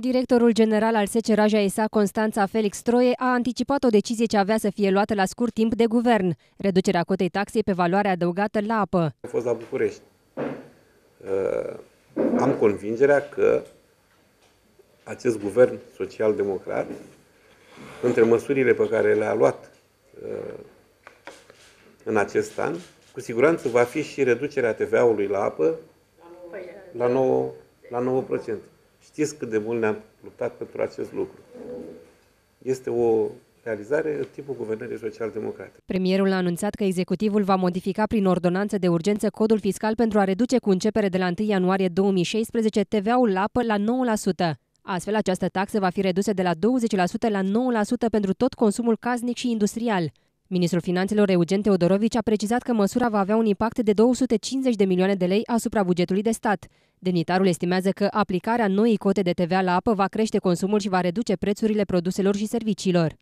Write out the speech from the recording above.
Directorul general al Seceraja ESA, Constanța Felix Troie, a anticipat o decizie ce avea să fie luată la scurt timp de guvern, reducerea cotei taxei pe valoare adăugată la apă. Am fost la București. Uh, am convingerea că acest guvern social-democrat, între măsurile pe care le-a luat uh, în acest an, cu siguranță va fi și reducerea TVA-ului la apă la 9%. La 9%. Știți cât de mult ne-am luptat pentru acest lucru. Este o realizare în timpul guvernării social-democrate. Premierul a anunțat că executivul va modifica prin ordonanță de urgență codul fiscal pentru a reduce cu începere de la 1 ianuarie 2016 TVA-ul la apă la 9%. Astfel, această taxă va fi redusă de la 20% la 9% pentru tot consumul casnic și industrial. Ministrul Finanțelor Eugen Teodorovici a precizat că măsura va avea un impact de 250 de milioane de lei asupra bugetului de stat. Demnitarul estimează că aplicarea noii cote de TVA la apă va crește consumul și va reduce prețurile produselor și serviciilor.